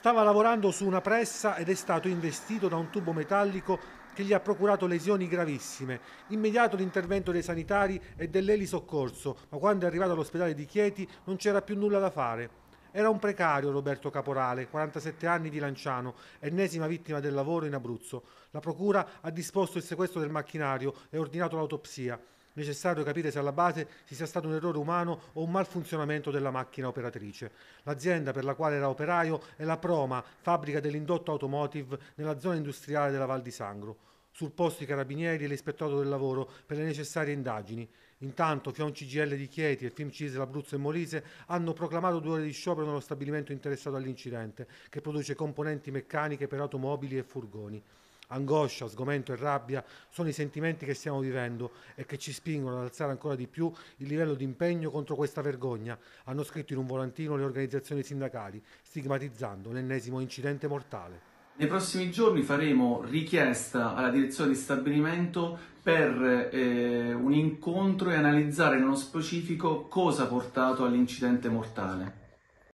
Stava lavorando su una pressa ed è stato investito da un tubo metallico che gli ha procurato lesioni gravissime. Immediato l'intervento dei sanitari e dell'elisoccorso, ma quando è arrivato all'ospedale di Chieti non c'era più nulla da fare. Era un precario Roberto Caporale, 47 anni di Lanciano, ennesima vittima del lavoro in Abruzzo. La procura ha disposto il sequestro del macchinario e ordinato l'autopsia. Necessario capire se alla base ci sia stato un errore umano o un malfunzionamento della macchina operatrice. L'azienda per la quale era operaio è la Proma, fabbrica dell'indotto automotive nella zona industriale della Val di Sangro. Sul posto i carabinieri e l'ispettorato del lavoro per le necessarie indagini. Intanto Fion CGL di Chieti e Film Cisel Abruzzo e Molise hanno proclamato due ore di sciopero nello stabilimento interessato all'incidente, che produce componenti meccaniche per automobili e furgoni angoscia, sgomento e rabbia sono i sentimenti che stiamo vivendo e che ci spingono ad alzare ancora di più il livello di impegno contro questa vergogna, hanno scritto in un volantino le organizzazioni sindacali, stigmatizzando l'ennesimo incidente mortale. Nei prossimi giorni faremo richiesta alla direzione di stabilimento per eh, un incontro e analizzare nello specifico cosa ha portato all'incidente mortale.